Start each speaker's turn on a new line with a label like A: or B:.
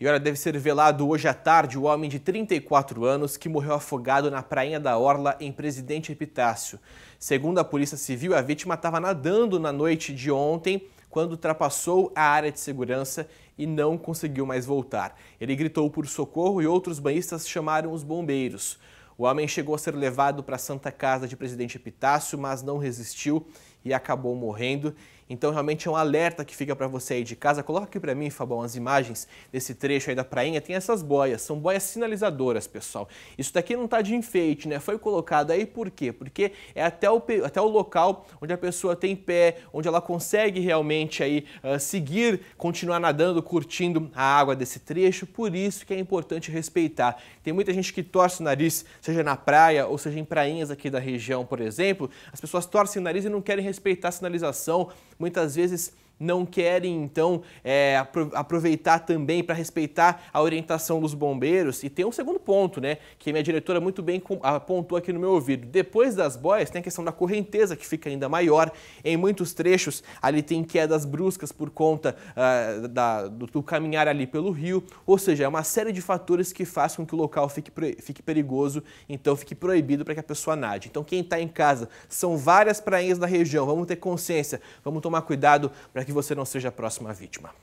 A: E olha, deve ser velado hoje à tarde o homem de 34 anos que morreu afogado na prainha da Orla, em Presidente Epitácio. Segundo a Polícia Civil, a vítima estava nadando na noite de ontem quando ultrapassou a área de segurança e não conseguiu mais voltar. Ele gritou por socorro e outros banhistas chamaram os bombeiros. O homem chegou a ser levado para a Santa Casa de Presidente Epitácio, mas não resistiu e acabou morrendo. Então realmente é um alerta que fica para você aí de casa. Coloca aqui para mim, Fabão, as imagens desse trecho aí da prainha. Tem essas boias, são boias sinalizadoras, pessoal. Isso daqui não está de enfeite, né? Foi colocado aí por quê? Porque é até o, até o local onde a pessoa tem pé, onde ela consegue realmente aí uh, seguir, continuar nadando, curtindo a água desse trecho. Por isso que é importante respeitar. Tem muita gente que torce o nariz, seja na praia ou seja em prainhas aqui da região, por exemplo. As pessoas torcem o nariz e não querem respeitar a sinalização, muitas vezes não querem então é, aproveitar também para respeitar a orientação dos bombeiros. E tem um segundo ponto, né, que minha diretora muito bem apontou aqui no meu ouvido. Depois das boias tem a questão da correnteza que fica ainda maior. Em muitos trechos ali tem quedas bruscas por conta ah, da, do, do, caminhar ali pelo rio, ou seja, é uma série de fatores que faz com que o local fique, fique perigoso, então fique proibido para que a pessoa nade. Então quem está em casa, são várias prainhas na região, vamos ter consciência, vamos tomar cuidado para que que você não seja a próxima vítima.